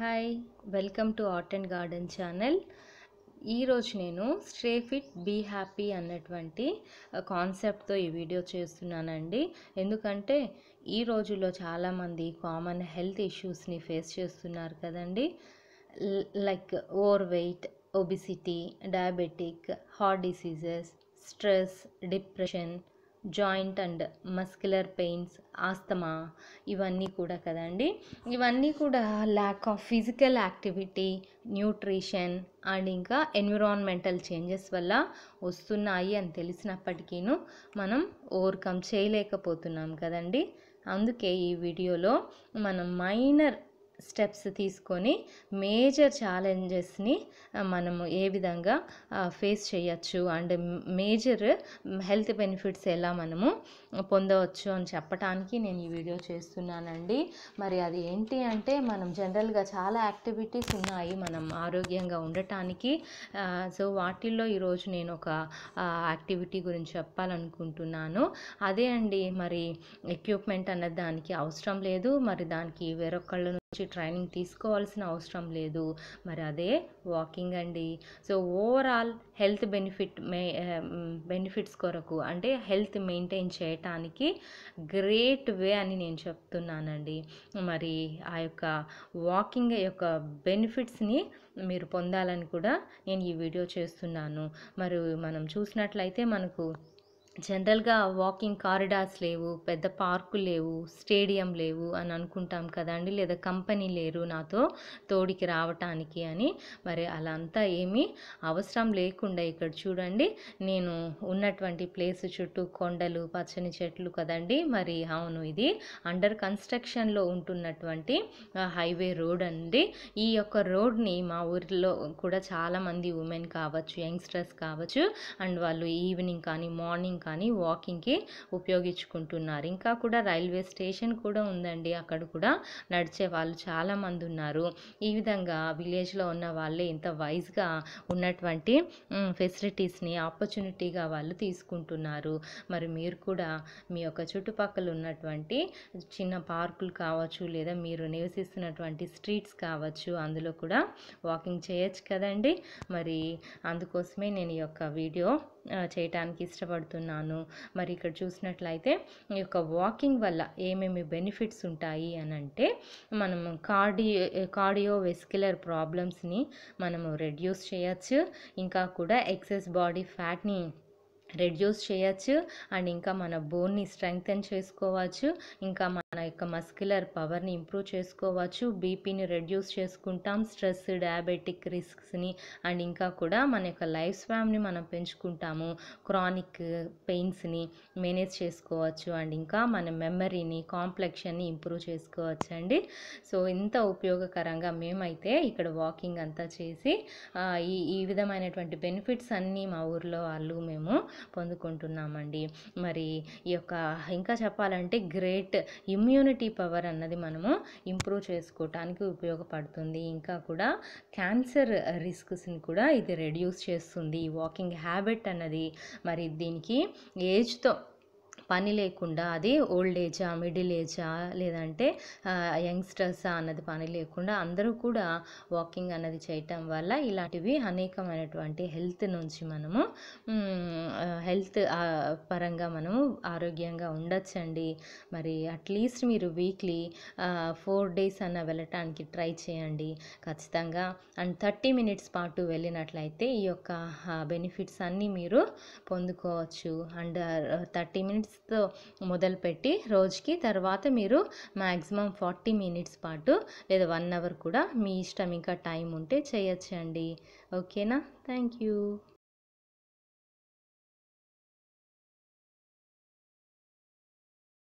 hi welcome to art and garden channel ఈరోజు నేను stray fit be happy అన్నటువంటి కాన్సెప్ట్తో ఈ వీడియో చేస్తున్నానండి ఎందుకంటే ఈ రోజుల్లో చాలామంది కామన్ హెల్త్ ఇష్యూస్ని ఫేస్ చేస్తున్నారు కదండి like over weight obesity diabetic heart diseases stress depression joint and muscular pains asthma ఇవన్నీ కూడా కదండి ఇవన్నీ కూడా lack of physical activity nutrition and ఇంకా ఎన్విరాన్మెంటల్ చేంజెస్ వల్ల వస్తున్నాయి అని తెలిసినప్పటికీను మనం ఓవర్కమ్ చేయలేకపోతున్నాం కదండి అందుకే ఈ వీడియోలో మనం మైనర్ స్టెప్స్ తీసుకొని మేజర్ ఛాలెంజెస్ని మనము ఏ విధంగా ఫేస్ చేయొచ్చు అండ్ మేజర్ హెల్త్ బెనిఫిట్స్ ఎలా మనము పొందవచ్చు అని చెప్పడానికి నేను ఈ వీడియో చేస్తున్నానండి మరి అది ఏంటి అంటే మనం జనరల్గా చాలా యాక్టివిటీస్ ఉన్నాయి మనం ఆరోగ్యంగా ఉండటానికి సో వాటిల్లో ఈరోజు నేను ఒక యాక్టివిటీ గురించి చెప్పాలనుకుంటున్నాను అదే అండి మరి ఎక్విప్మెంట్ అన్నది దానికి అవసరం లేదు మరి దానికి వేరొకళ్ళను నుంచి ట్రైనింగ్ తీసుకోవాల్సిన అవసరం లేదు మరి అదే వాకింగ్ అండి so overall health benefit benefits కొరకు అంటే హెల్త్ మెయింటైన్ చేయటానికి గ్రేట్ వే అని నేను చెప్తున్నానండి మరి ఆ యొక్క వాకింగ్ యొక్క బెనిఫిట్స్ని మీరు పొందాలని కూడా నేను ఈ వీడియో చేస్తున్నాను మరి మనం చూసినట్లయితే మనకు జనరల్గా వాకింగ్ కారిడార్స్ లేవు పెద్ద పార్కు లేవు స్టేడియం లేవు అని అనుకుంటాం కదండి లేదా కంపెనీ లేరు నాతో తోడికి రావటానికి అని మరి అలా అంతా ఏమీ అవసరం లేకుండా ఇక్కడ చూడండి నేను ఉన్నటువంటి ప్లేస్ చుట్టూ కొండలు పచ్చని చెట్లు కదండి మరి అవును ఇది అండర్ కన్స్ట్రక్షన్లో ఉంటున్నటువంటి హైవే రోడ్ అండి ఈ యొక్క రోడ్ని మా ఊరిలో కూడా చాలామంది ఉమెన్ కావచ్చు యంగ్స్టర్స్ కావచ్చు అండ్ వాళ్ళు ఈవినింగ్ కానీ మార్నింగ్ కానీ కానీ వాకింగ్కి ఉపయోగించుకుంటున్నారు ఇంకా కూడా రైల్వే స్టేషన్ కూడా ఉందండి అక్కడ కూడా నడిచే వాళ్ళు చాలామంది ఉన్నారు ఈ విధంగా విలేజ్లో ఉన్న వాళ్ళే ఇంత వైజ్గా ఉన్నటువంటి ఫెసిలిటీస్ని ఆపర్చునిటీగా వాళ్ళు తీసుకుంటున్నారు మరి మీరు కూడా మీ యొక్క చుట్టుపక్కల ఉన్నటువంటి చిన్న పార్కులు కావచ్చు లేదా మీరు నివసిస్తున్నటువంటి స్ట్రీట్స్ కావచ్చు అందులో కూడా వాకింగ్ చేయొచ్చు కదండి మరి అందుకోసమే నేను ఈ యొక్క వీడియో చేయటానికి ఇష్టపడుతున్నాను మరి ఇక్కడ చూసినట్లయితే ఈ యొక్క వాకింగ్ వల్ల ఏమేమి బెనిఫిట్స్ ఉంటాయి అని అంటే మనం కార్డియో కార్డియో వెస్క్యులర్ ప్రాబ్లమ్స్ని మనము రెడ్యూస్ చేయొచ్చు ఇంకా కూడా ఎక్సెస్ బాడీ ఫ్యాట్ని రెడ్యూస్ చేయొచ్చు అండ్ ఇంకా మన బోన్ని స్ట్రెంగ్తెన్ చేసుకోవచ్చు ఇంకా మన యొక్క మస్క్యులర్ పవర్ని ఇంప్రూవ్ చేసుకోవచ్చు బీపీని రెడ్యూస్ చేసుకుంటాం స్ట్రెస్ డయాబెటిక్ రిస్క్స్ని అండ్ ఇంకా కూడా మన యొక్క లైఫ్ స్పామ్ని మనం పెంచుకుంటాము క్రానిక్ పెయిన్స్ని మేనేజ్ చేసుకోవచ్చు అండ్ ఇంకా మన మెమరీని కాంప్లెక్షన్ని ఇంప్రూవ్ చేసుకోవచ్చు అండి సో ఇంత ఉపయోగకరంగా మేమైతే ఇక్కడ వాకింగ్ అంతా చేసి ఈ ఈ విధమైనటువంటి బెనిఫిట్స్ అన్నీ మా ఊర్లో వాళ్ళు మేము పొందుకుంటున్నామండి మరి ఈ యొక్క ఇంకా చెప్పాలంటే గ్రేట్ ఇమ్యూనిటీ పవర్ అన్నది మనము ఇంప్రూవ్ చేసుకోవటానికి ఉపయోగపడుతుంది ఇంకా కూడా క్యాన్సర్ రిస్క్స్ని కూడా ఇది రెడ్యూస్ చేస్తుంది వాకింగ్ హ్యాబిట్ అన్నది మరి దీనికి ఏజ్తో పని లేకుండా అది ఓల్డ్ ఏజా మిడిల్ ఏజా లేదంటే యంగ్స్టర్సా అన్నది పని లేకుండా అందరూ కూడా వాకింగ్ అన్నది చేయటం వల్ల ఇలాంటివి అనేకమైనటువంటి హెల్త్ నుంచి మనము హెల్త్ పరంగా మనము ఆరోగ్యంగా ఉండొచ్చండి మరి అట్లీస్ట్ మీరు వీక్లీ ఫోర్ డేస్ అన్న వెళ్ళటానికి ట్రై చేయండి ఖచ్చితంగా అండ్ థర్టీ మినిట్స్ పాటు వెళ్ళినట్లయితే ఈ యొక్క బెనిఫిట్స్ అన్నీ మీరు పొందుకోవచ్చు అండ్ థర్టీ మినిట్స్ మినిట్స్తో మొదలుపెట్టి రోజుకి తర్వాత మీరు మ్యాక్సిమం ఫార్టీ మినిట్స్ పాటు లేదా వన్ అవర్ కూడా మీ ఇష్టం ఇంకా టైం ఉంటే చేయొచ్చండి ఓకేనా థ్యాంక్ యూ